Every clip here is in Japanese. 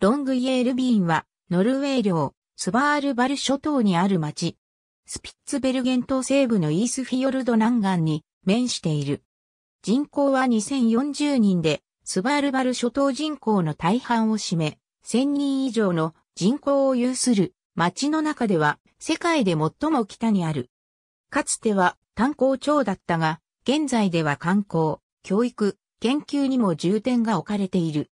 ロングイエールビーンは、ノルウェー領、スバールバル諸島にある町。スピッツベルゲン島西部のイースフィヨルド南岸に面している。人口は2040人で、スバールバル諸島人口の大半を占め、1000人以上の人口を有する町の中では、世界で最も北にある。かつては炭鉱町だったが、現在では観光、教育、研究にも重点が置かれている。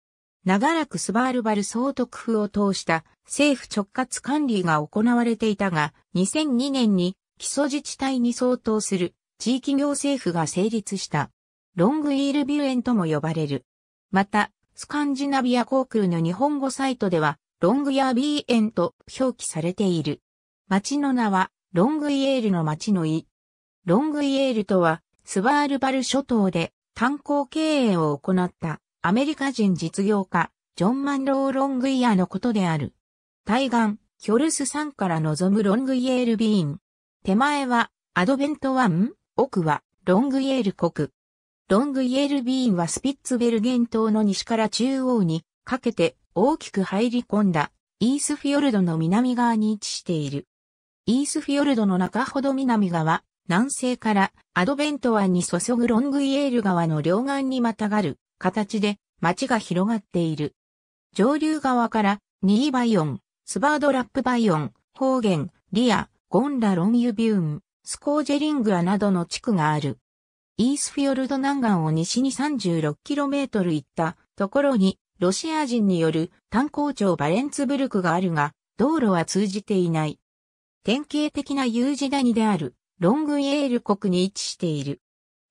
長らくスバールバル総督府を通した政府直轄管理が行われていたが、2002年に基礎自治体に相当する地域行政府が成立した。ロングイールビュエンとも呼ばれる。また、スカンジナビア航空の日本語サイトでは、ロングヤービーエンと表記されている。町の名は、ロングイエールの町の意。ロングイエールとは、スバールバル諸島で炭鉱経営を行ったアメリカ人実業家、ジョン・マンロー・ロングイヤーのことである。対岸、ヒョルス山から望むロングイエールビーン。手前は、アドベント湾、奥は、ロングイエール国。ロングイエールビーンはスピッツベルゲン島の西から中央にかけて大きく入り込んだイースフィヨルドの南側に位置している。イースフィヨルドの中ほど南側、南西からアドベント湾に注ぐロングイエール川の両岸にまたがる形で街が広がっている。上流側からニーバイオン、スバードラップバイオン、方言、リア、ゴンラロンユビューン、スコージェリングアなどの地区がある。イースフィヨルド南岸を西に 36km 行ったところにロシア人による炭鉱町バレンツブルクがあるが、道路は通じていない。典型的な U 字谷であるロングイエール国に位置している。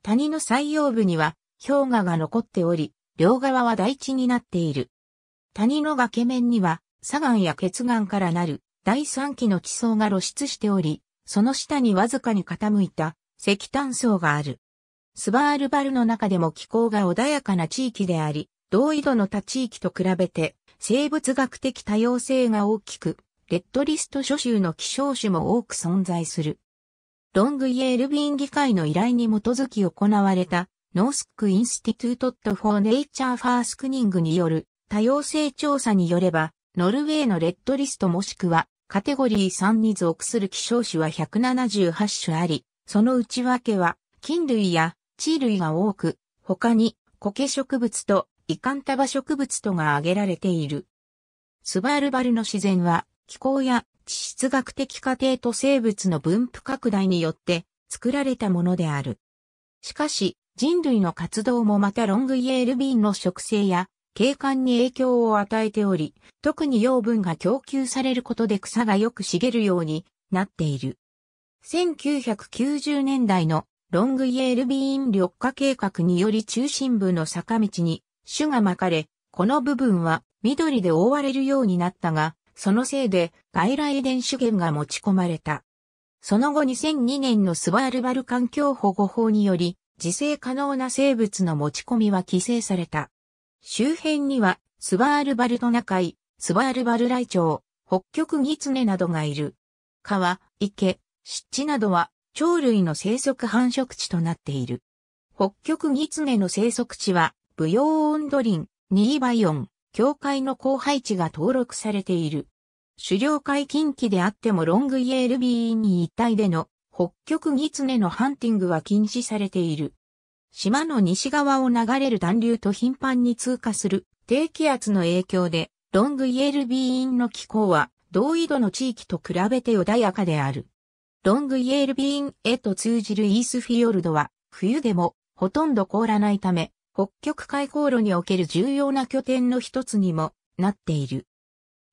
谷の最腰部には氷河が残っており、両側は大地になっている。谷の崖面には、砂岩や血岩からなる第三期の地層が露出しており、その下にわずかに傾いた石炭層がある。スバールバルの中でも気候が穏やかな地域であり、同緯度の他地域と比べて生物学的多様性が大きく、レッドリスト諸州の希少種も多く存在する。ロングイエールビン議会の依頼に基づき行われたノースック・インスティトゥートット・フォー・ネイチャー・ファースクニングによる多様性調査によれば、ノルウェーのレッドリストもしくはカテゴリー3に属する希少種は178種あり、その内訳は菌類や地類が多く、他に苔植物とイカンタバ植物とが挙げられている。スバルバルの自然は気候や地質学的過程と生物の分布拡大によって作られたものである。しかし、人類の活動もまたロングイエールンの植生や景観に影響を与えており、特に養分が供給されることで草がよく茂るようになっている。1990年代のロングイエールビーン緑化計画により中心部の坂道に種が巻かれ、この部分は緑で覆われるようになったが、そのせいで外来遺伝資源が持ち込まれた。その後2002年のスワールバル環境保護法により、自生可能な生物の持ち込みは規制された。周辺には、スバールバルトナカイ、スバールバルライチョウ、北極ギツネなどがいる。川、池、湿地などは、鳥類の生息繁殖地となっている。北極ギツネの生息地は、ブヨーオンドリン、ニーバイオン、境界の後配地が登録されている。狩猟会近畿であってもロングイエールビーに一体での北極ギツネのハンティングは禁止されている。島の西側を流れる暖流と頻繁に通過する低気圧の影響で、ロングイエルビーンの気候は同緯度の地域と比べて穏やかである。ロングイエルビーンへと通じるイースフィヨルドは、冬でもほとんど凍らないため、北極海航路における重要な拠点の一つにもなっている。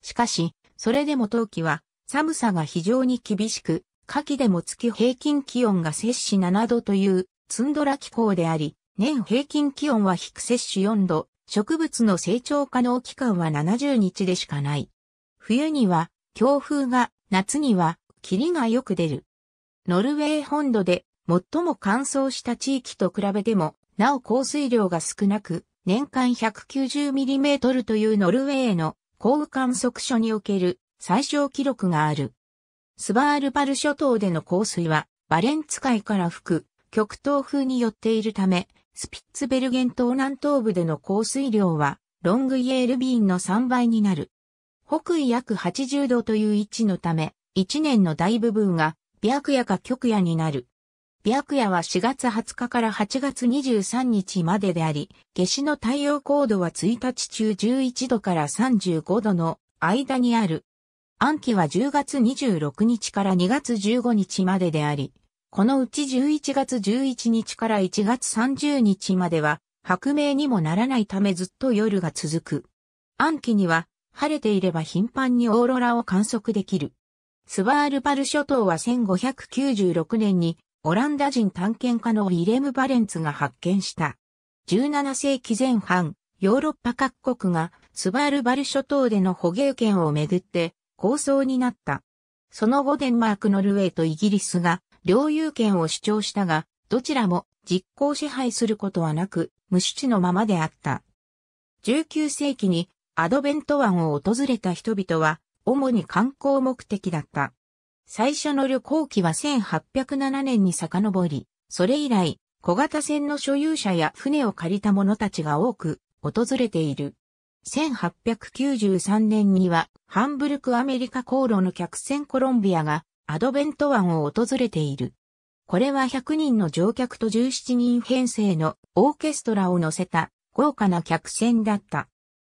しかし、それでも冬季は寒さが非常に厳しく、夏季でも月平均気温が摂氏7度というツンドラ気候であり、年平均気温は低摂氏4度、植物の成長可能期間は70日でしかない。冬には強風が、夏には霧がよく出る。ノルウェー本土で最も乾燥した地域と比べても、なお降水量が少なく、年間 190mm というノルウェーの降雨観測所における最小記録がある。スバールパル諸島での降水は、バレンツ海から吹く、極東風によっているため、スピッツベルゲン島南東部での降水量は、ロングイエールビーンの3倍になる。北緯約80度という位置のため、1年の大部分が、白夜か極夜になる。白夜は4月20日から8月23日までであり、夏至の太陽高度は1日中11度から35度の間にある。暗記は10月26日から2月15日までであり、このうち11月11日から1月30日までは、白明にもならないためずっと夜が続く。暗記には、晴れていれば頻繁にオーロラを観測できる。スバールパル諸島は1596年にオランダ人探検家のウィレム・バレンツが発見した。17世紀前半、ヨーロッパ各国がスバールバル諸島での捕鯨権をめぐって構想になった。その後デンマーク、ノルウェーとイギリスが領有権を主張したが、どちらも実効支配することはなく、無主地のままであった。19世紀にアドベント湾を訪れた人々は、主に観光目的だった。最初の旅行期は1807年に遡り、それ以来、小型船の所有者や船を借りた者たちが多く訪れている。1893年には、ハンブルクアメリカ航路の客船コロンビアが、アドベント湾を訪れている。これは100人の乗客と17人編成のオーケストラを乗せた豪華な客船だった。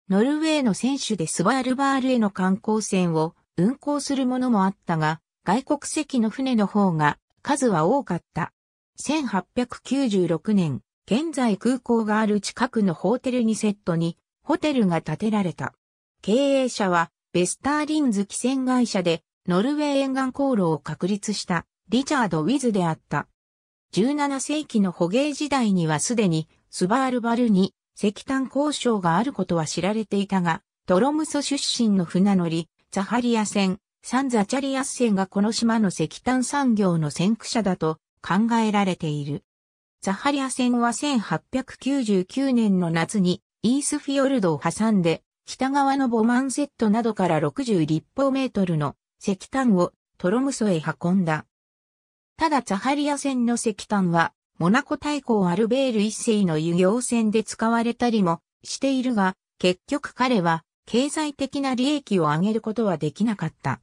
ノルウェーの選手でスワールバールへの観光船を運航するものもあったが、外国籍の船の方が数は多かった。1896年、現在空港がある近くのホテルにセットにホテルが建てられた。経営者は、ベスターリンズ汽船会社で、ノルウェー沿岸航路を確立した、リチャード・ウィズであった。17世紀の捕鯨時代にはすでに、スバールバルに石炭交渉があることは知られていたが、トロムソ出身の船乗り、ザハリア船、サンザチャリアス船がこの島の石炭産業の先駆者だと考えられている。ザハリア船は1899年の夏にイースフィヨルドを挟んで、北側のボマンセットなどから60立方メートルの石炭をトロムソへ運んだ。ただザハリア船の石炭は、モナコ大公アルベール一世の輸業船で使われたりもしているが、結局彼は経済的な利益を上げることはできなかった。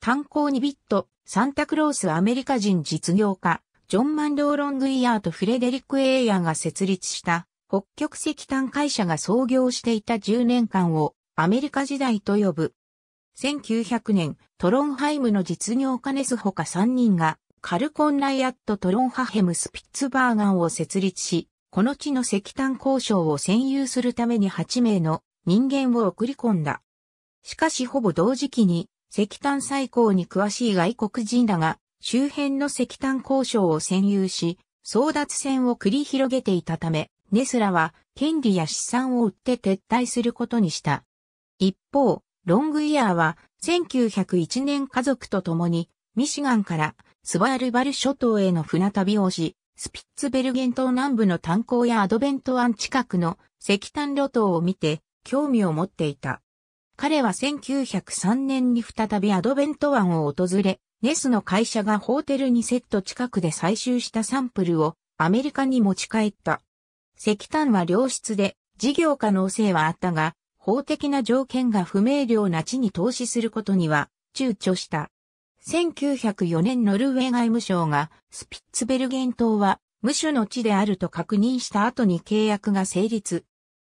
炭鉱にビット、サンタクロースアメリカ人実業家、ジョン・マンロー・ロングイヤーとフレデリック・エイヤーが設立した北極石炭会社が創業していた10年間をアメリカ時代と呼ぶ。1900年、トロンハイムの実業家ネスほか3人がカルコンライアット・トロンハヘム・スピッツバーガンを設立し、この地の石炭交渉を占有するために8名の人間を送り込んだ。しかしほぼ同時期に石炭採鉱に詳しい外国人らが周辺の石炭交渉を占有し、争奪戦を繰り広げていたため、ネスラは権利や資産を売って撤退することにした。一方、ロングイヤーは1901年家族と共にミシガンからスバルバル諸島への船旅をし、スピッツベルゲン島南部の炭鉱やアドベント湾近くの石炭路島を見て興味を持っていた。彼は1903年に再びアドベント湾を訪れ、ネスの会社がホーテル2セット近くで採集したサンプルをアメリカに持ち帰った。石炭は良質で事業可能性はあったが、法的な条件が不明瞭な地に投資することには躊躇した。1904年ノルウェー外務省がスピッツベルゲン島は無所の地であると確認した後に契約が成立。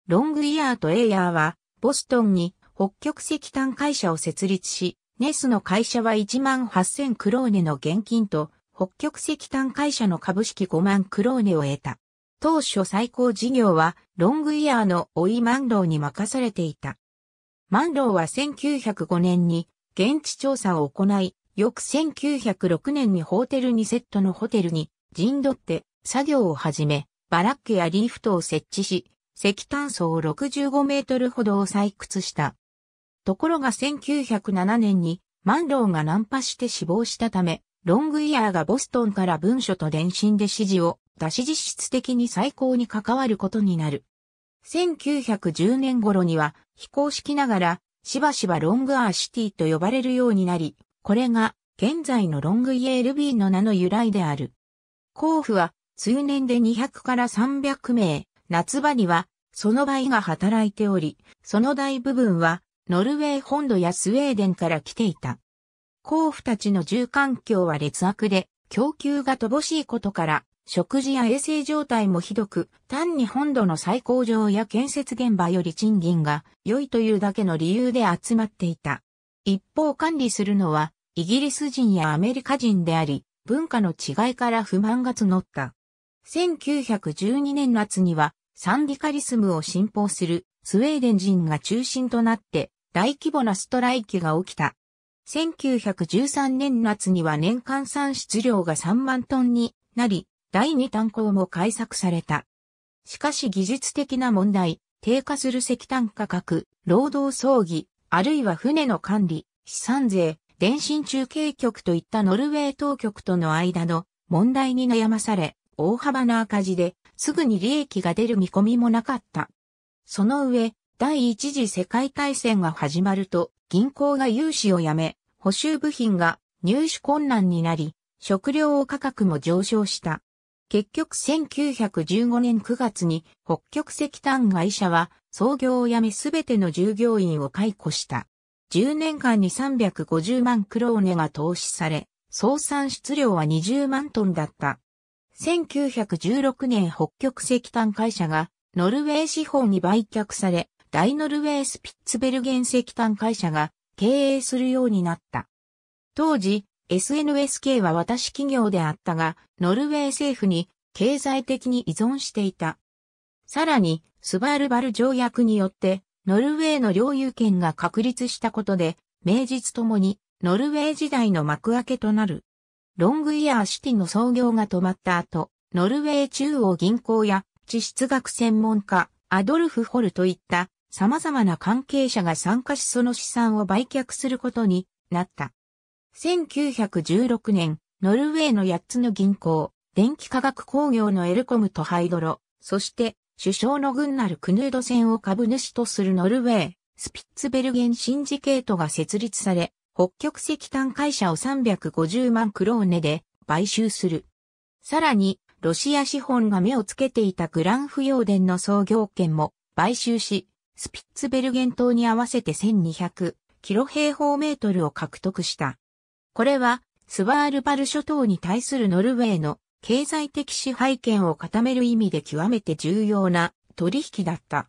ロングイヤーとエイヤーはボストンに北極石炭会社を設立し、ネスの会社は1万8000クローネの現金と北極石炭会社の株式5万クローネを得た。当初最高事業はロングイヤーのオイ・マンローに任されていた。マンローは1905年に現地調査を行い、翌1906年にホーテル2セットのホテルに陣取って作業を始め、バラックやリフトを設置し、石炭層を65メートルほどを採掘した。ところが1907年にマンローが難破して死亡したため、ロングイヤーがボストンから文書と電信で指示をだし実質的に最高に関わることになる。1910年頃には非公式ながらしばしばロングアーシティと呼ばれるようになり、これが現在のロングイエールビーの名の由来である。甲府は通年で200から300名、夏場にはその倍が働いており、その大部分はノルウェー本土やスウェーデンから来ていた。甲府たちの住環境は劣悪で、供給が乏しいことから、食事や衛生状態もひどく、単に本土の最高上や建設現場より賃金が良いというだけの理由で集まっていた。一方管理するのは、イギリス人やアメリカ人であり、文化の違いから不満が募った。1912年夏には、サンディカリスムを信奉するスウェーデン人が中心となって、大規模なストライキが起きた。1913年夏には年間産出量が3万トンになり、第二炭鉱も開削された。しかし技術的な問題、低下する石炭価格、労働葬儀、あるいは船の管理、資産税、電信中継局といったノルウェー当局との間の問題に悩まされ、大幅な赤字で、すぐに利益が出る見込みもなかった。その上、第一次世界大戦が始まると、銀行が融資をやめ、補修部品が入手困難になり、食料価格も上昇した。結局1915年9月に北極石炭会社は創業をやめすべての従業員を解雇した。10年間に350万クローネが投資され、総産出量は20万トンだった。1916年北極石炭会社がノルウェー資本に売却され、大ノルウェースピッツベルゲン石炭会社が経営するようになった。当時、SNSK は私企業であったが、ノルウェー政府に経済的に依存していた。さらに、スバルバル条約によって、ノルウェーの領有権が確立したことで、名実ともに、ノルウェー時代の幕開けとなる。ロングイヤーシティの創業が止まった後、ノルウェー中央銀行や地質学専門家、アドルフ・ホルといった様々な関係者が参加しその資産を売却することになった。1916年、ノルウェーの8つの銀行、電気化学工業のエルコムとハイドロ、そして首相の軍なるクヌード船を株主とするノルウェー、スピッツベルゲンシンジケートが設立され、北極石炭会社を350万クローネで買収する。さらに、ロシア資本が目をつけていたグランフヨーデンの創業権も買収し、スピッツベルゲン島に合わせて1200キロ平方メートルを獲得した。これは、スワールパル諸島に対するノルウェーの経済的支配権を固める意味で極めて重要な取引だった。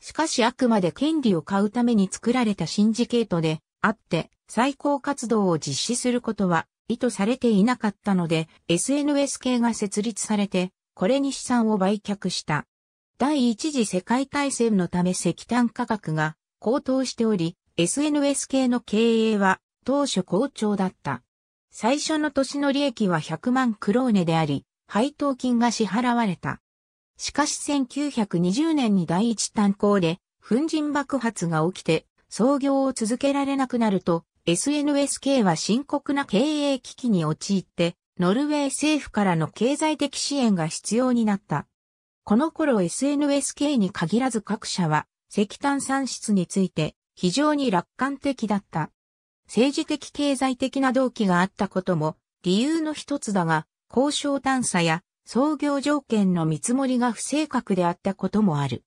しかしあくまで権利を買うために作られたシンジケートであって、最高活動を実施することは意図されていなかったので、SNS 系が設立されて、これに資産を売却した。第一次世界大戦のため石炭価格が高騰しており、SNS 系の経営は当初好調だった。最初の年の利益は100万クローネであり、配当金が支払われた。しかし1920年に第一炭鉱で粉塵爆発が起きて創業を続けられなくなると SNSK は深刻な経営危機に陥ってノルウェー政府からの経済的支援が必要になった。この頃 SNSK に限らず各社は石炭産出について非常に楽観的だった。政治的経済的な動機があったことも理由の一つだが、交渉探査や創業条件の見積もりが不正確であったこともある。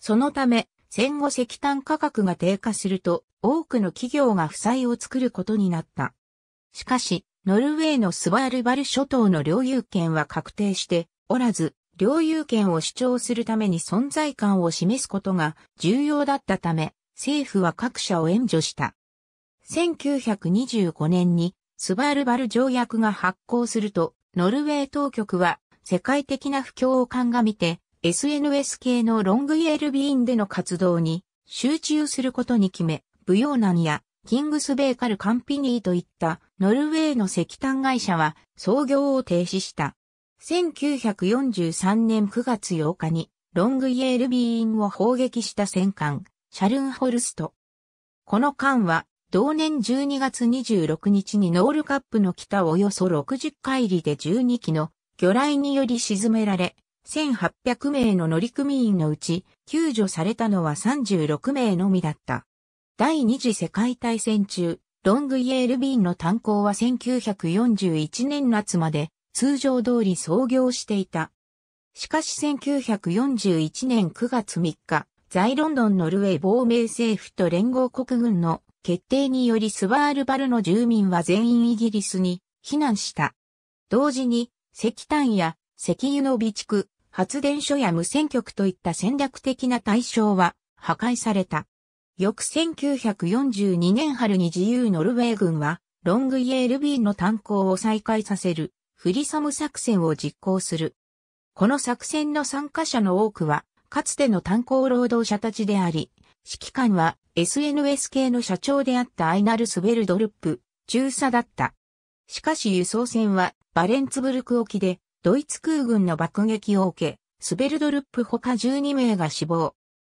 そのため、戦後石炭価格が低下すると多くの企業が負債を作ることになった。しかし、ノルウェーのスバルバル諸島の領有権は確定しておらず、領有権を主張するために存在感を示すことが重要だったため、政府は各社を援助した。1925年にスバールバル条約が発効すると、ノルウェー当局は世界的な不況を鑑みて、SNS 系のロングイエルビーンでの活動に集中することに決め、ブヨーナンやキングスベーカルカンピニーといったノルウェーの石炭会社は創業を停止した。1943年9月8日にロングイエールビーンを砲撃した戦艦、シャルンホルスト。この艦は同年12月26日にノールカップの北およそ60海里で12機の魚雷により沈められ、1800名の乗組員のうち救助されたのは36名のみだった。第二次世界大戦中、ロングイエール便の炭鉱は1941年夏まで通常通り操業していた。しかし1941年9月3日、在ロンドンノルウェー亡命政府と連合国軍の決定によりスワールバルの住民は全員イギリスに避難した。同時に石炭や石油の備蓄、発電所や無線局といった戦略的な対象は破壊された。翌1942年春に自由ノルウェー軍はロングイエールビーンの炭鉱を再開させるフリサム作戦を実行する。この作戦の参加者の多くはかつての炭鉱労働者たちであり、指揮官は SNS 系の社長であったアイナル・スベルドルップ、中佐だった。しかし輸送船はバレンツブルク沖でドイツ空軍の爆撃を受け、スベルドルップ他12名が死亡。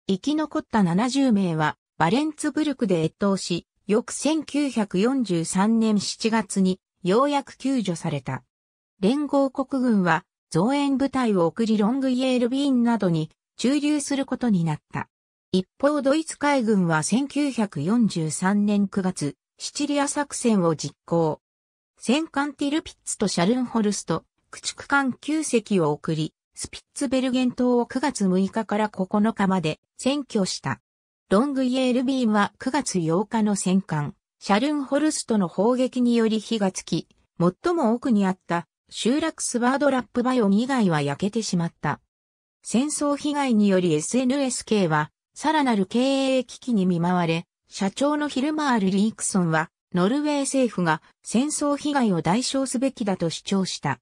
生き残った70名はバレンツブルクで越冬し、翌1943年7月にようやく救助された。連合国軍は増援部隊を送りロングイエールビーンなどに駐留することになった。一方ドイツ海軍は1943年9月、シチリア作戦を実行。戦艦ティルピッツとシャルンホルスト、駆逐艦9隻を送り、スピッツベルゲン島を9月6日から9日まで占拠した。ロングイエールビーンは9月8日の戦艦、シャルンホルストの砲撃により火がつき、最も奥にあった集落スワードラップバイオン以外は焼けてしまった。戦争被害により SNSK はさらなる経営危機に見舞われ、社長のヒルマール・リークソンは、ノルウェー政府が戦争被害を代償すべきだと主張した。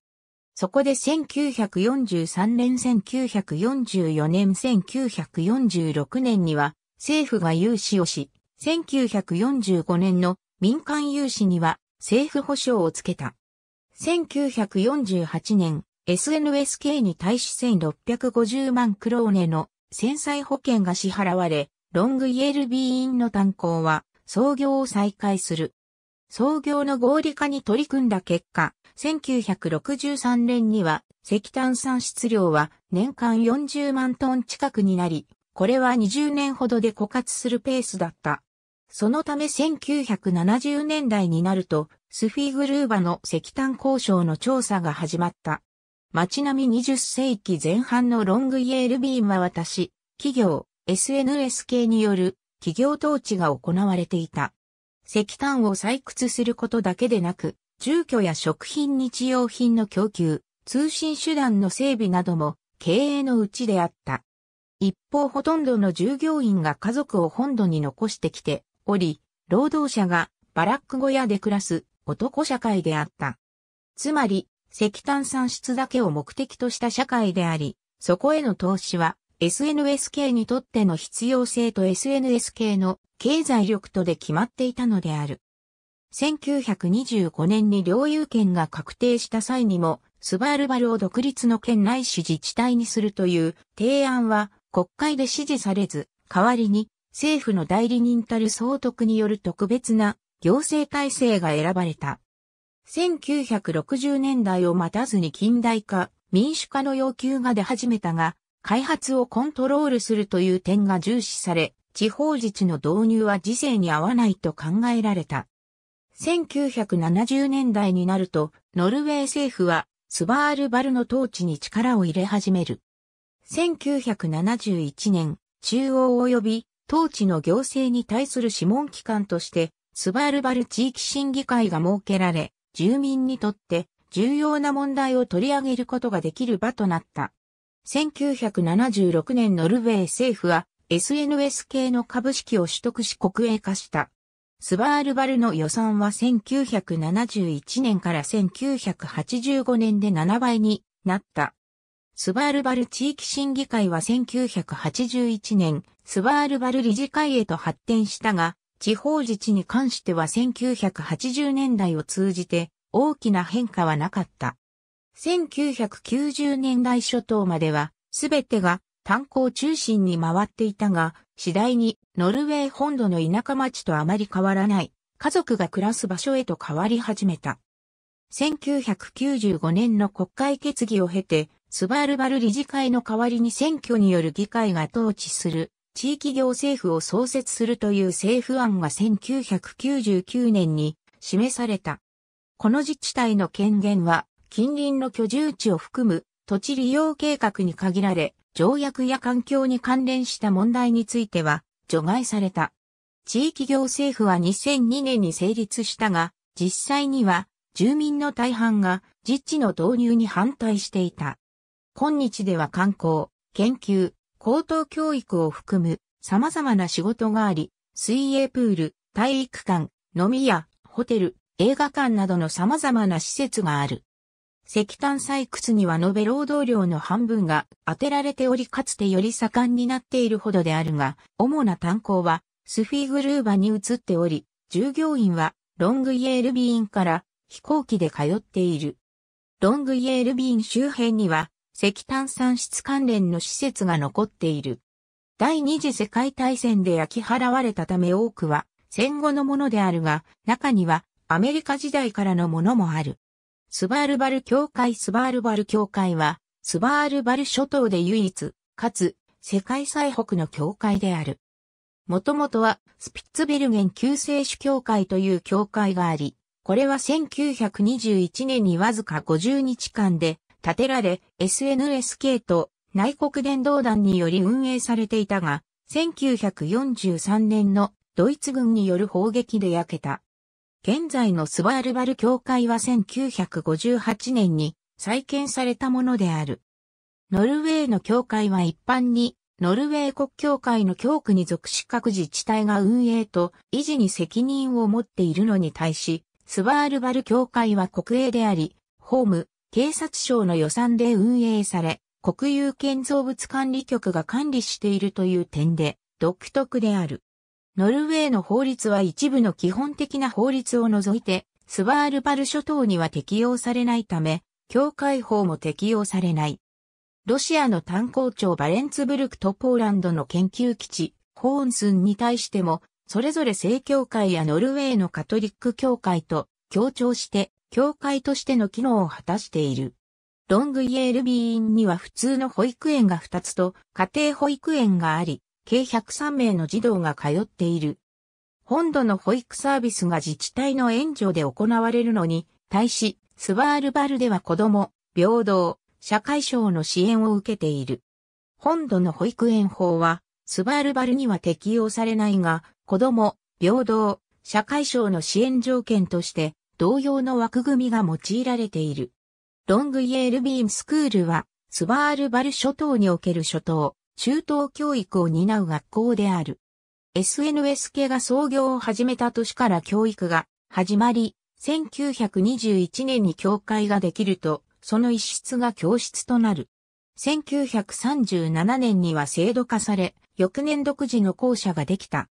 そこで1943年1944年1946年には政府が融資をし、1945年の民間融資には政府保障をつけた。1948年 SNSK に対し1650万クローネの戦災保険が支払われ、ロングイエルビーインの炭鉱は創業を再開する。創業の合理化に取り組んだ結果、1963年には石炭産出量は年間40万トン近くになり、これは20年ほどで枯渇するペースだった。そのため1970年代になると、スフィグルーバの石炭交渉の調査が始まった。街並み20世紀前半のロングイエールビーンは私、企業、SNS 系による企業統治が行われていた。石炭を採掘することだけでなく、住居や食品日用品の供給、通信手段の整備なども経営のうちであった。一方ほとんどの従業員が家族を本土に残してきており、労働者がバラック小屋で暮らす男社会であった。つまり、石炭産出だけを目的とした社会であり、そこへの投資は SNS 系にとっての必要性と SNS 系の経済力とで決まっていたのである。1925年に領有権が確定した際にも、スバルバルを独立の県内市自治体にするという提案は国会で支持されず、代わりに政府の代理人たる総督による特別な行政体制が選ばれた。1960年代を待たずに近代化、民主化の要求が出始めたが、開発をコントロールするという点が重視され、地方自治の導入は時勢に合わないと考えられた。1970年代になると、ノルウェー政府はスバールバルの統治に力を入れ始める。1971年、中央及び統治の行政に対する諮問機関として、スバールバル地域審議会が設けられ、住民にとって重要な問題を取り上げることができる場となった。1976年ノルウェー政府は SNS 系の株式を取得し国営化した。スバールバルの予算は1971年から1985年で7倍になった。スバールバル地域審議会は1981年、スバールバル理事会へと発展したが、地方自治に関しては1980年代を通じて大きな変化はなかった。1990年代初頭までは、すべてが炭鉱中心に回っていたが、次第にノルウェー本土の田舎町とあまり変わらない家族が暮らす場所へと変わり始めた。1995年の国会決議を経て、スバールバル理事会の代わりに選挙による議会が統治する地域行政府を創設するという政府案が1999年に示された。この自治体の権限は近隣の居住地を含む土地利用計画に限られ、条約や環境に関連した問題については除外された。地域行政府は2002年に成立したが、実際には住民の大半が自治の導入に反対していた。今日では観光、研究、高等教育を含む様々な仕事があり、水泳プール、体育館、飲み屋、ホテル、映画館などの様々な施設がある。石炭採掘には延べ労働量の半分が当てられておりかつてより盛んになっているほどであるが、主な炭鉱はスフィグルーバに移っており、従業員はロングイエールビーンから飛行機で通っている。ロングイエールビーン周辺には石炭産出関連の施設が残っている。第二次世界大戦で焼き払われたため多くは戦後のものであるが、中にはアメリカ時代からのものもある。スバールバル教会スバールバル教会は、スバールバル諸島で唯一、かつ、世界最北の教会である。もともとは、スピッツベルゲン救世主教会という教会があり、これは1921年にわずか50日間で、建てられ、SNSK と内国電動団により運営されていたが、1943年のドイツ軍による砲撃で焼けた。現在のスワールバル教会は1958年に再建されたものである。ノルウェーの教会は一般に、ノルウェー国教会の教区に属し各自治体が運営と維持に責任を持っているのに対し、スワールバル教会は国営であり、ホーム、警察省の予算で運営され、国有建造物管理局が管理しているという点で独特である。ノルウェーの法律は一部の基本的な法律を除いて、スバールバル諸島には適用されないため、境界法も適用されない。ロシアの炭鉱町バレンツブルクとポーランドの研究基地、ホーンスンに対しても、それぞれ正教会やノルウェーのカトリック教会と協調して教会としての機能を果たしている。ロングイエールビーンには普通の保育園が2つと家庭保育園があり、計103名の児童が通っている。本土の保育サービスが自治体の援助で行われるのに、対し、スワールバルでは子供、平等、社会省の支援を受けている。本土の保育園法は、スバールバルには適用されないが、子供、平等、社会省の支援条件として、同様の枠組みが用いられている。ロングイエールビームスクールは、スバールバル諸島における諸島、中東教育を担う学校である。SNS 系が創業を始めた年から教育が始まり、1921年に教会ができると、その一室が教室となる。1937年には制度化され、翌年独自の校舎ができた。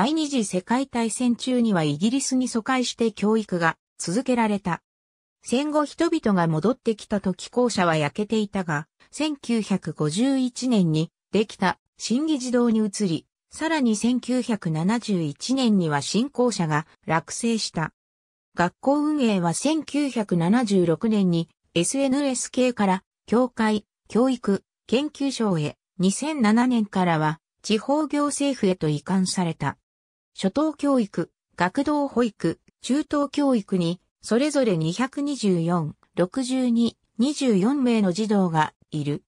第二次世界大戦中にはイギリスに疎開して教育が続けられた。戦後人々が戻ってきた時校舎は焼けていたが、1951年にできた新議児童に移り、さらに1971年には新校舎が落成した。学校運営は1976年に SNS 系から教会、教育、研究所へ、2007年からは地方行政府へと移管された。初等教育、学童保育、中等教育に、それぞれ224、62、24名の児童がいる。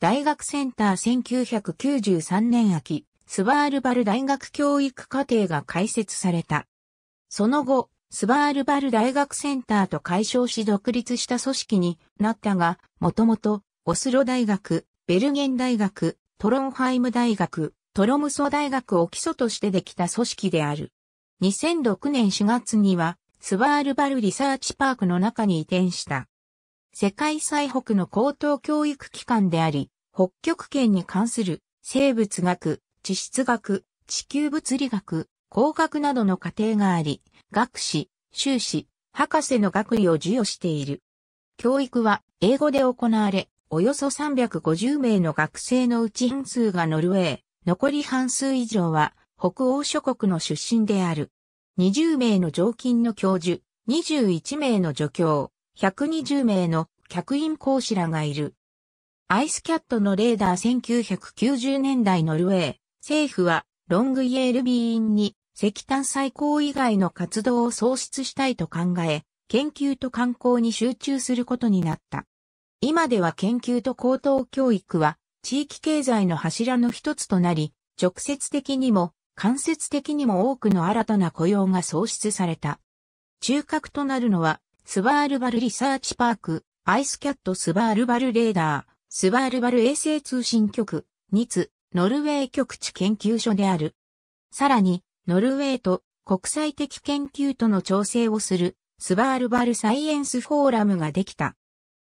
大学センター1993年秋、スバールバル大学教育課程が開設された。その後、スバールバル大学センターと解消し独立した組織になったが、もともと、オスロ大学、ベルゲン大学、トロンハイム大学、トロムソ大学を基礎としてできた組織である。2006年4月には、スワールバルリサーチパークの中に移転した。世界最北の高等教育機関であり、北極圏に関する生物学、地質学、地球物理学、工学などの課程があり、学士、修士、博士の学位を授与している。教育は英語で行われ、およそ350名の学生のうち半数がノルウェー、残り半数以上は北欧諸国の出身である。20名の常勤の教授、21名の助教、120名の客員講師らがいる。アイスキャットのレーダー1990年代ノルウェー、政府はロングイエールビーンに石炭採鉱以外の活動を創出したいと考え、研究と観光に集中することになった。今では研究と高等教育は地域経済の柱の一つとなり、直接的にも間接的にも多くの新たな雇用が創出された。中核となるのは、スバールバルリサーチパーク、アイスキャットスバールバルレーダー、スバールバル衛星通信局、ニツ、ノルウェー局地研究所である。さらに、ノルウェーと国際的研究との調整をする、スバールバルサイエンスフォーラムができた。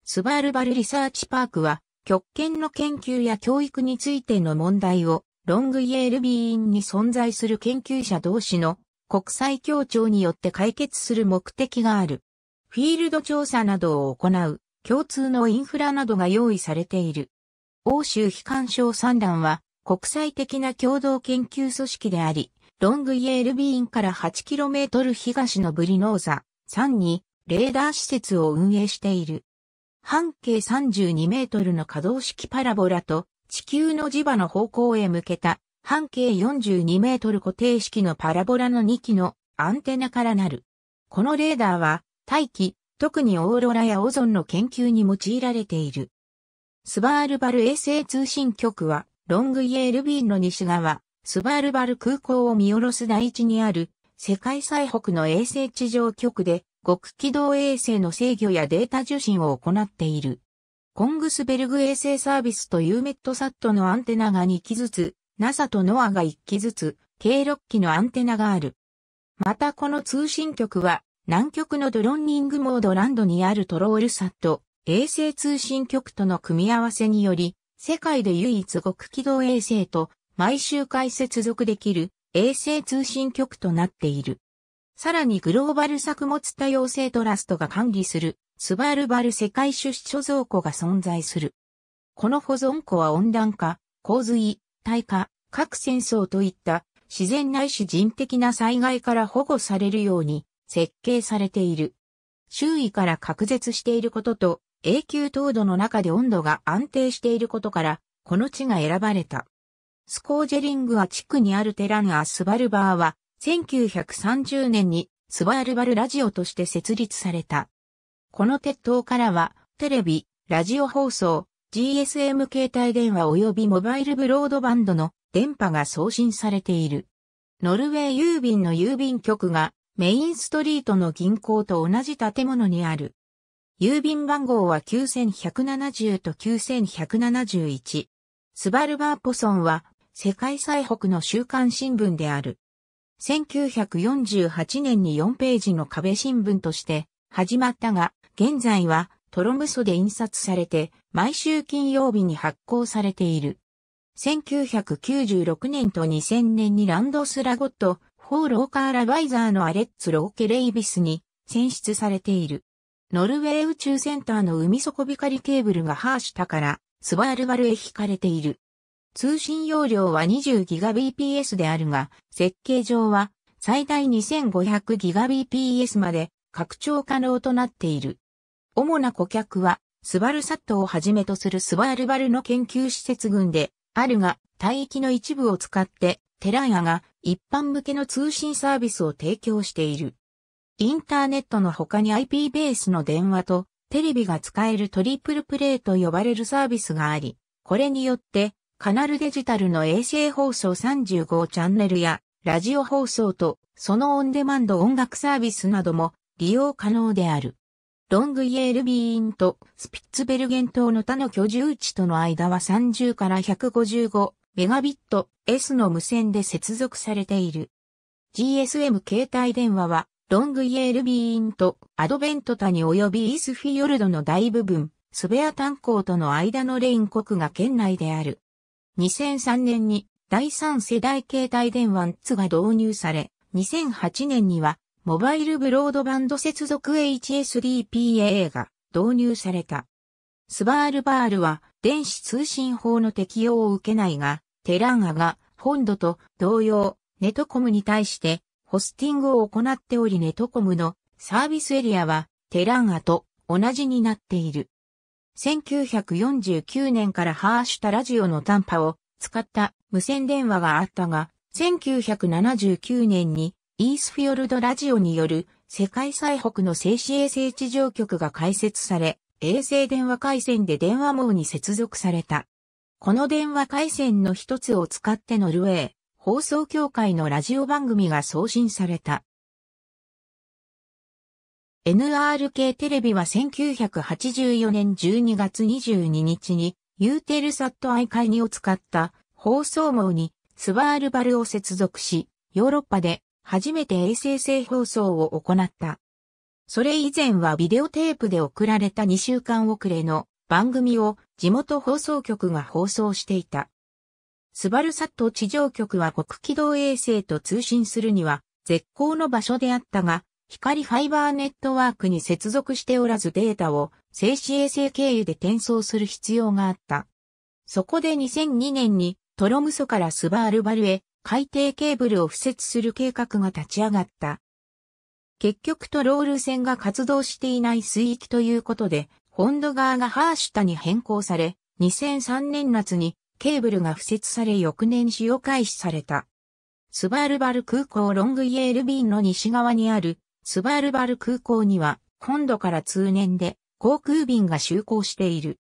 スバールバルリサーチパークは、極限の研究や教育についての問題を、ロングイエールビーンに存在する研究者同士の国際協調によって解決する目的がある。フィールド調査などを行う共通のインフラなどが用意されている。欧州非干渉三段は国際的な共同研究組織であり、ロングイエールビーンから 8km 東のブリノーザ3にレーダー施設を運営している。半径32メートルの可動式パラボラと地球の磁場の方向へ向けた半径42メートル固定式のパラボラの2機のアンテナからなる。このレーダーは大気、特にオーロラやオゾンの研究に用いられている。スバールバル衛星通信局はロングイエールビーンの西側、スバールバル空港を見下ろす台地にある世界最北の衛星地上局で極軌道衛星の制御やデータ受信を行っている。コングスベルグ衛星サービスとユーメットサットのアンテナが2機ずつ、NASA と NOAA が1機ずつ、計6機のアンテナがある。またこの通信局は、南極のドロンニングモードランドにあるトロールサット、衛星通信局との組み合わせにより、世界で唯一極軌道衛星と毎週回接続できる衛星通信局となっている。さらにグローバル作物多様性トラストが管理するスバルバル世界種子貯蔵庫が存在する。この保存庫は温暖化、洪水、耐火、核戦争といった自然ないし人的な災害から保護されるように設計されている。周囲から隔絶していることと永久凍土の中で温度が安定していることから、この地が選ばれた。スコージェリングは地区にあるテラア・スバルバーは1930年にスバルバルラジオとして設立された。この鉄塔からは、テレビ、ラジオ放送、GSM 携帯電話及びモバイルブロードバンドの電波が送信されている。ノルウェー郵便の郵便局がメインストリートの銀行と同じ建物にある。郵便番号は9170と9171。スバルバーポソンは世界最北の週刊新聞である。1948年に4ページの壁新聞として始まったが、現在はトロムソで印刷されて、毎週金曜日に発行されている。1996年と2000年にランドスラゴット、フォーローカーラバイザーのアレッツ・ローケ・レイビスに選出されている。ノルウェー宇宙センターの海底光ケーブルがハーシュタからスバールバルへ引かれている。通信容量は 20Gbps であるが、設計上は最大 2500Gbps まで拡張可能となっている。主な顧客は、スバルサットをはじめとするスバルバルの研究施設群で、あるが、帯域の一部を使って、テラヤが一般向けの通信サービスを提供している。インターネットの他に IP ベースの電話とテレビが使えるトリプルプレイと呼ばれるサービスがあり、これによってカナルデジタルの衛星放送35チャンネルや、ラジオ放送と、そのオンデマンド音楽サービスなども利用可能である。ロングイエールビーンとスピッツベルゲン島の他の居住地との間は30から155メガビット S の無線で接続されている。GSM 携帯電話はロングイエールビーンとアドベント谷及びイースフィヨルドの大部分、スベア炭鉱との間のレイン国が県内である。2003年に第三世代携帯電話2が導入され、2008年にはモバイルブロードバンド接続 HSDPA が導入された。スバールバールは電子通信法の適用を受けないが、テランアが本土と同様、ネトコムに対してホスティングを行っておりネトコムのサービスエリアはテランアと同じになっている。1949年からハーシュタラジオの短波を使った無線電話があったが、1979年にイースフィヨルドラジオによる世界最北の静止衛星地上局が開設され、衛星電話回線で電話網に接続された。この電話回線の一つを使ってノルウェー放送協会のラジオ番組が送信された。NRK テレビは1984年12月22日にユーテルサットアイカイニを使った放送網にスワールバルを接続し、ヨーロッパで初めて衛星制放送を行った。それ以前はビデオテープで送られた2週間遅れの番組を地元放送局が放送していた。スバルサット地上局は国軌道衛星と通信するには絶好の場所であったが、光ファイバーネットワークに接続しておらずデータを静止衛星経由で転送する必要があった。そこで2002年にトロムソからスバールバルへ海底ケーブルを敷設する計画が立ち上がった。結局トロール船が活動していない水域ということで、本土側がハーシュタに変更され、2003年夏にケーブルが敷設され翌年使用開始された。スバールバル空港ロングイエール便の西側にあるスバールバル空港には、本土から通年で航空便が就航している。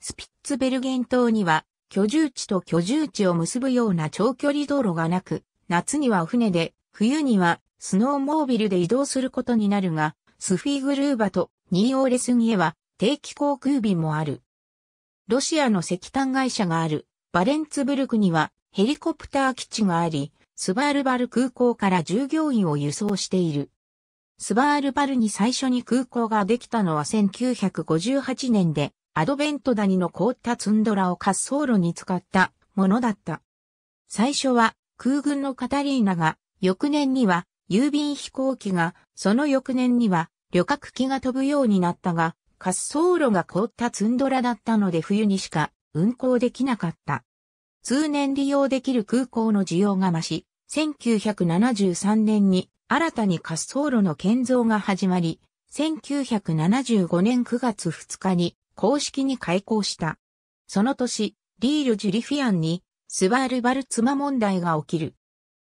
スピッツベルゲン島には、居住地と居住地を結ぶような長距離道路がなく、夏には船で、冬にはスノーモービルで移動することになるが、スフィグルーバとニーオーレスギへは定期航空便もある。ロシアの石炭会社があるバレンツブルクにはヘリコプター基地があり、スバールバル空港から従業員を輸送している。スバールバルに最初に空港ができたのは1958年で、アドベントダニの凍ったツンドラを滑走路に使ったものだった。最初は空軍のカタリーナが、翌年には郵便飛行機が、その翌年には旅客機が飛ぶようになったが、滑走路が凍ったツンドラだったので冬にしか運航できなかった。通年利用できる空港の需要が増し、1973年に新たに滑走路の建造が始まり、1975年9月2日に公式に開校した。その年、リール・ジュリフィアンにスバール・バル妻問題が起きる。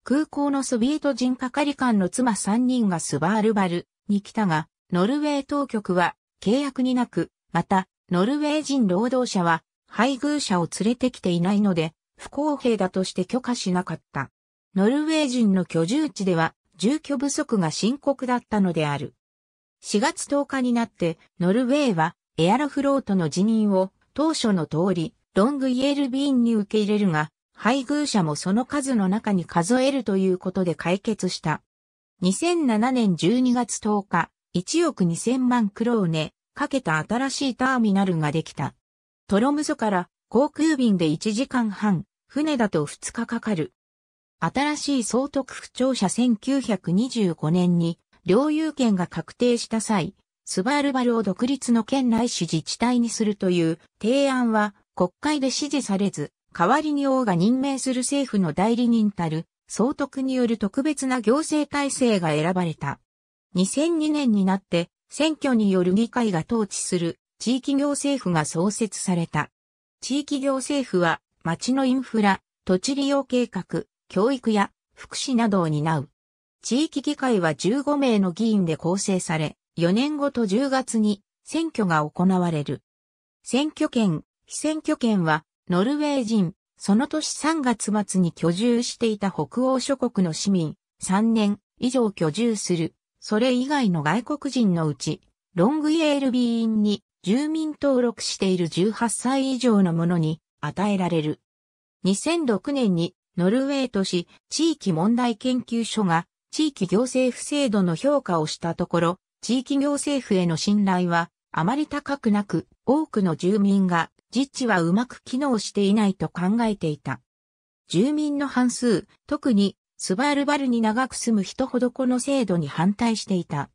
空港のソビエト人係官の妻3人がスバール・バルに来たが、ノルウェー当局は契約になく、また、ノルウェー人労働者は配偶者を連れてきていないので、不公平だとして許可しなかった。ノルウェー人の居住地では住居不足が深刻だったのである。4月10日になってノルウェーはエアロフロートの辞任を当初の通りロングイエルビーンに受け入れるが配偶者もその数の中に数えるということで解決した。2007年12月10日、1億2000万クローネ、かけた新しいターミナルができた。トロムソから航空便で1時間半、船だと2日かかる新しい総督府庁舎1925年に領有権が確定した際、スバルバルを独立の県内市自治体にするという提案は国会で支持されず、代わりに王が任命する政府の代理人たる総督による特別な行政体制が選ばれた。2002年になって選挙による議会が統治する地域行政府が創設された。地域行政府は町のインフラ、土地利用計画、教育や福祉などを担う。地域議会は15名の議員で構成され、4年後と10月に選挙が行われる。選挙権、非選挙権は、ノルウェー人、その年3月末に居住していた北欧諸国の市民、3年以上居住する、それ以外の外国人のうち、ロングイエールビーンに住民登録している18歳以上の者に与えられる。2006年にノルウェー都市地域問題研究所が地域行政府制度の評価をしたところ、地域行政府への信頼はあまり高くなく、多くの住民が実地はうまく機能していないと考えていた。住民の半数、特にスバルバルに長く住む人ほどこの制度に反対していた。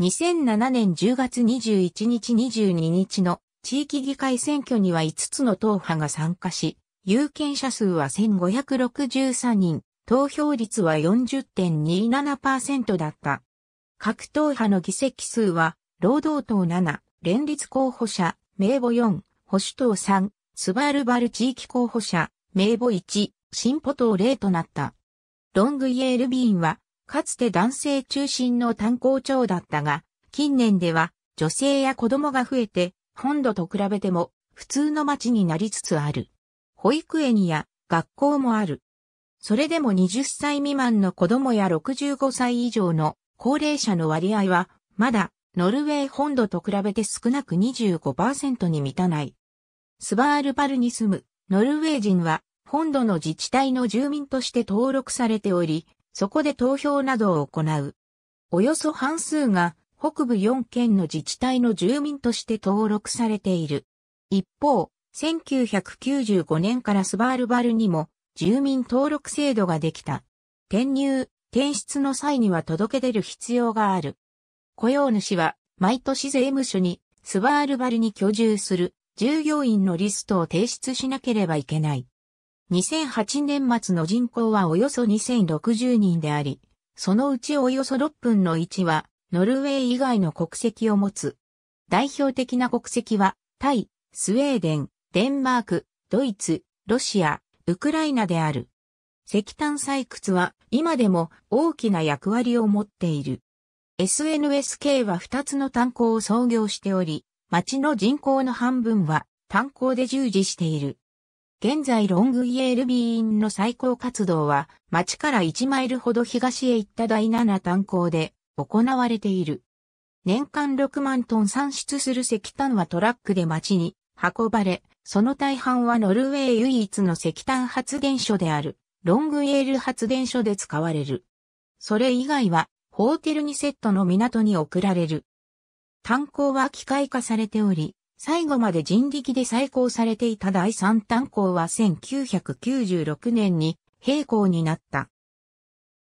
2007年10月21日22日の地域議会選挙には5つの党派が参加し、有権者数は1563人、投票率は40.27%だった。各党派の議席数は、労働党7、連立候補者、名簿4、保守党3、スバルバル地域候補者、名簿1、進歩党0となった。ロングイエールビーンは、かつて男性中心の単行長だったが、近年では女性や子供が増えて、本土と比べても普通の町になりつつある。保育園や学校もある。それでも20歳未満の子供や65歳以上の高齢者の割合は、まだノルウェー本土と比べて少なく25%に満たない。スバールバルに住むノルウェー人は本土の自治体の住民として登録されており、そこで投票などを行う。およそ半数が北部4県の自治体の住民として登録されている。一方、1995年からスバールバルにも住民登録制度ができた。転入、転出の際には届け出る必要がある。雇用主は毎年税務署にスバールバルに居住する従業員のリストを提出しなければいけない。2008年末の人口はおよそ2060人であり、そのうちおよそ6分の1はノルウェー以外の国籍を持つ。代表的な国籍はタイ、スウェーデン、デンマーク、ドイツ、ロシア、ウクライナである。石炭採掘は今でも大きな役割を持っている。SNSK は2つの炭鉱を創業しており、町の人口の半分は炭鉱で従事している。現在ロングイエールビーンの最高活動は町から1マイルほど東へ行った第7炭鉱で行われている。年間6万トン産出する石炭はトラックで町に運ばれ、その大半はノルウェー唯一の石炭発電所である、ロングエール発電所で使われる。それ以外は、ホーテルニセットの港に送られる。炭鉱は機械化されており、最後まで人力で再興されていた第三炭鉱は1996年に閉行になった。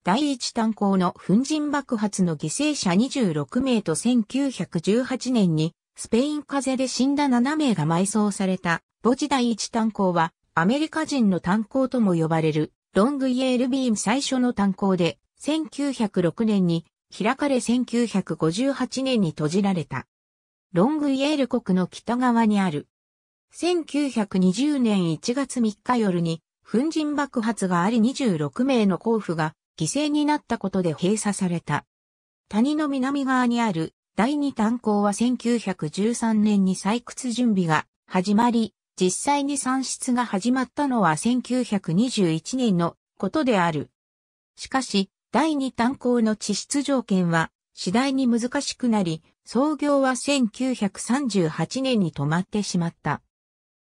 第一炭鉱の粉塵爆発の犠牲者26名と1918年にスペイン風邪で死んだ7名が埋葬された、墓地第一炭鉱は、アメリカ人の炭鉱とも呼ばれる、ロングイエールビーム最初の炭鉱で、1906年に開かれ1958年に閉じられた。ロングイエール国の北側にある。1920年1月3日夜に、粉塵爆発があり26名の甲府が犠牲になったことで閉鎖された。谷の南側にある第2炭鉱は1913年に採掘準備が始まり、実際に産出が始まったのは1921年のことである。しかし、第2炭鉱の地質条件は次第に難しくなり、創業は1938年に止まってしまった。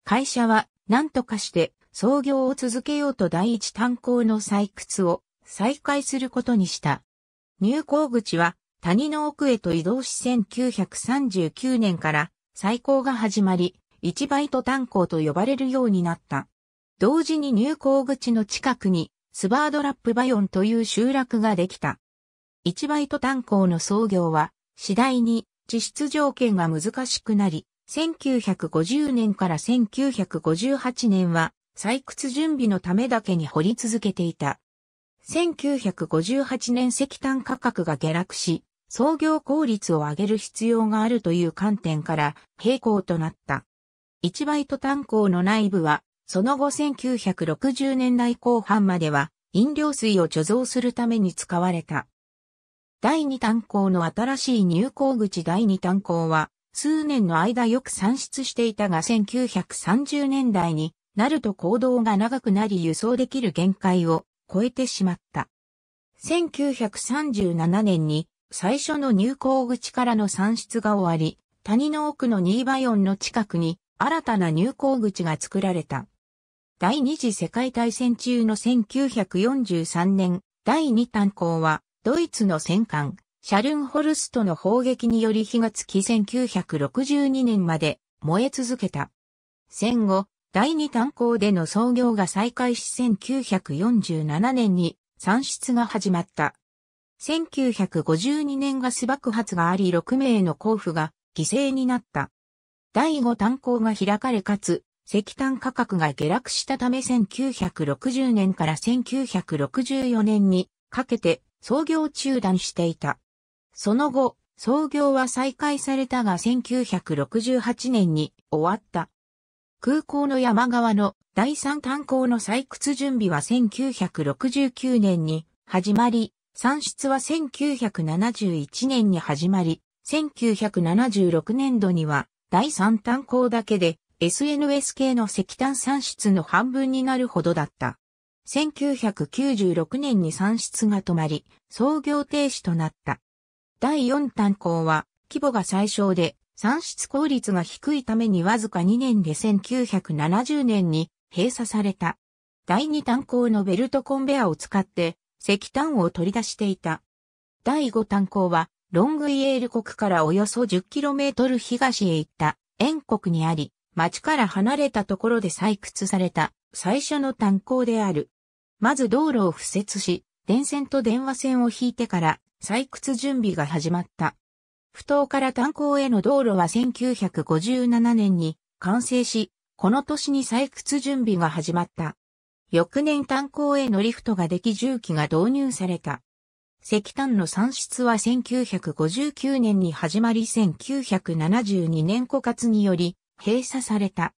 会社は何とかして創業を続けようと第1炭鉱の採掘を再開することにした。入港口は谷の奥へと移動し1939年から再興が始まり、一バイト炭鉱と呼ばれるようになった。同時に入港口の近くにスバードラップバヨンという集落ができた。一バイト炭鉱の創業は次第に地質条件が難しくなり、1950年から1958年は採掘準備のためだけに掘り続けていた。1958年石炭価格が下落し、創業効率を上げる必要があるという観点から並行となった。1バイト炭鉱の内部は、その後1960年代後半までは飲料水を貯蔵するために使われた。第2炭鉱の新しい入港口第2炭鉱は、数年の間よく産出していたが1930年代になると行動が長くなり輸送できる限界を超えてしまった。1937年に最初の入港口からの算出が終わり、谷の奥のニーバヨンの近くに新たな入港口が作られた。第二次世界大戦中の1943年、第二炭鉱はドイツの戦艦、シャルンホルストの砲撃により火がつき1962年まで燃え続けた。戦後、第二炭鉱での操業が再開し1947年に算出が始まった。1952年ガス爆発があり6名の交付が犠牲になった。第5炭鉱が開かれかつ、石炭価格が下落したため1960年から1964年にかけて創業中断していた。その後、創業は再開されたが1968年に終わった。空港の山側の第三炭鉱の採掘準備は1969年に始まり、産出は1971年に始まり、1976年度には第三炭鉱だけで SNS 系の石炭産出の半分になるほどだった。1996年に産出が止まり、創業停止となった。第4炭鉱は規模が最小で産出効率が低いためにわずか2年で1970年に閉鎖された。第2炭鉱のベルトコンベアを使って石炭を取り出していた。第5炭鉱は、ロングイエール国からおよそ 10km 東へ行った遠国にあり、町から離れたところで採掘された最初の炭鉱である。まず道路を敷設し、電線と電話線を引いてから採掘準備が始まった。不当から炭鉱への道路は1957年に完成し、この年に採掘準備が始まった。翌年炭鉱へのリフトができ重機が導入された。石炭の産出は1959年に始まり1972年枯渇により閉鎖された。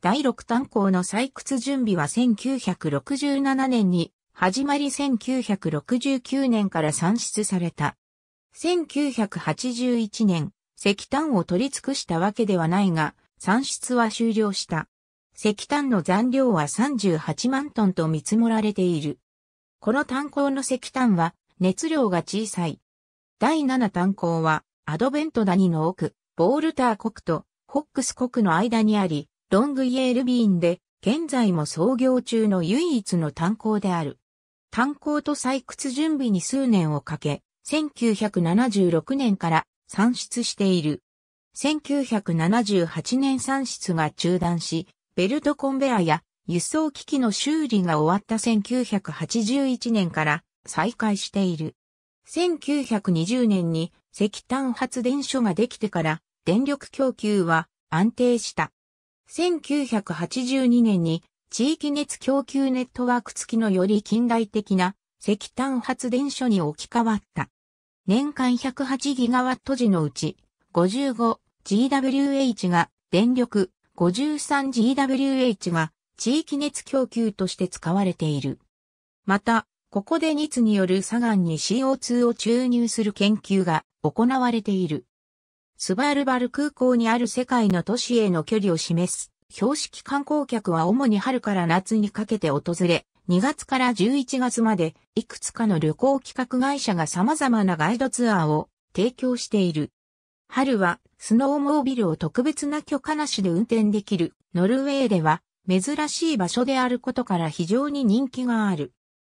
第6炭鉱の採掘準備は1967年に始まり1969年から産出された。1981年、石炭を取り尽くしたわけではないが、産出は終了した。石炭の残量は38万トンと見積もられている。この炭鉱の石炭は熱量が小さい。第7炭鉱はアドベントダニの奥、ボールター国とホックス国の間にあり、ロングイエールビーンで現在も創業中の唯一の炭鉱である。炭鉱と採掘準備に数年をかけ、1976年から産出している。1978年産出が中断し、ベルトコンベアや輸送機器の修理が終わった1981年から再開している。1920年に石炭発電所ができてから電力供給は安定した。1982年に地域熱供給ネットワーク付きのより近代的な石炭発電所に置き換わった。年間108ギガワット時のうち 55GWh が電力 53GWH が地域熱供給として使われている。また、ここで熱による砂岩に CO2 を注入する研究が行われている。スバルバル空港にある世界の都市への距離を示す標識観光客は主に春から夏にかけて訪れ、2月から11月までいくつかの旅行企画会社が様々なガイドツアーを提供している。春はスノーモービルを特別な許可なしで運転できるノルウェーでは珍しい場所であることから非常に人気がある。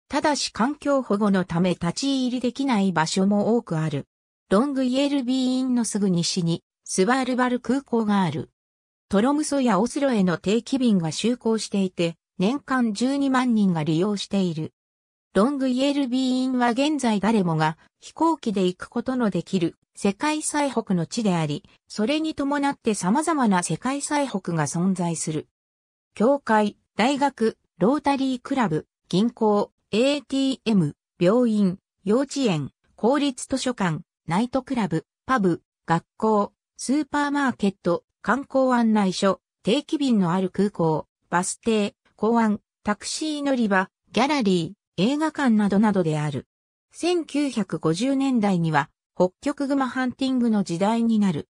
ただし環境保護のため立ち入りできない場所も多くある。ロングイエルビーインのすぐ西にスバールバル空港がある。トロムソやオスロへの定期便が就航していて、年間12万人が利用している。ロングイエルビーインは現在誰もが飛行機で行くことのできる世界最北の地であり、それに伴って様々な世界最北が存在する。教会、大学、ロータリークラブ、銀行、ATM、病院、幼稚園、公立図書館、ナイトクラブ、パブ、学校、スーパーマーケット、観光案内所、定期便のある空港、バス停、公安、タクシー乗り場、ギャラリー、映画館などなどである。1950年代には北極熊ハンティングの時代になる。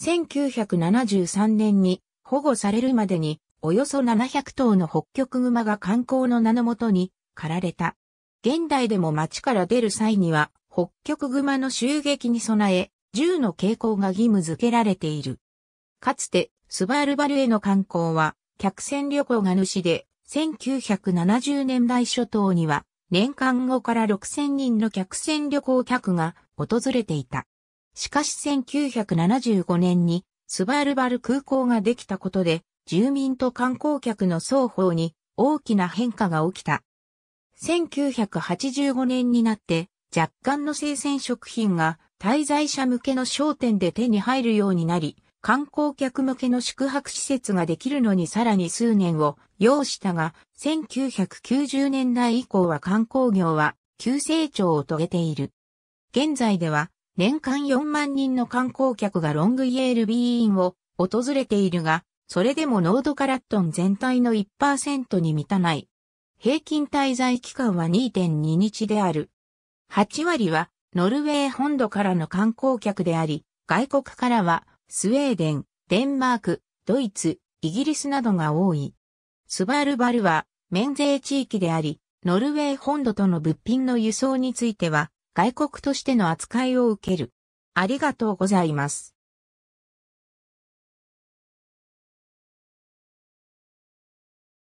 1973年に保護されるまでにおよそ700頭の北極熊が観光の名のもとに狩られた。現代でも町から出る際には北極熊の襲撃に備え銃の傾向が義務付けられている。かつてスバールバルへの観光は客船旅行が主で1970年代初頭には年間後から6000人の客船旅行客が訪れていた。しかし1975年にスバルバル空港ができたことで、住民と観光客の双方に大きな変化が起きた。1985年になって若干の生鮮食品が滞在者向けの商店で手に入るようになり、観光客向けの宿泊施設ができるのにさらに数年を要したが、1990年代以降は観光業は急成長を遂げている。現在では年間4万人の観光客がロングイエールビーインを訪れているが、それでもノードカラットン全体の1%に満たない。平均滞在期間は2.2日である。8割はノルウェー本土からの観光客であり、外国からはスウェーデン、デンマーク、ドイツ、イギリスなどが多い。スバルバルは免税地域であり、ノルウェー本土との物品の輸送については外国としての扱いを受ける。ありがとうございます。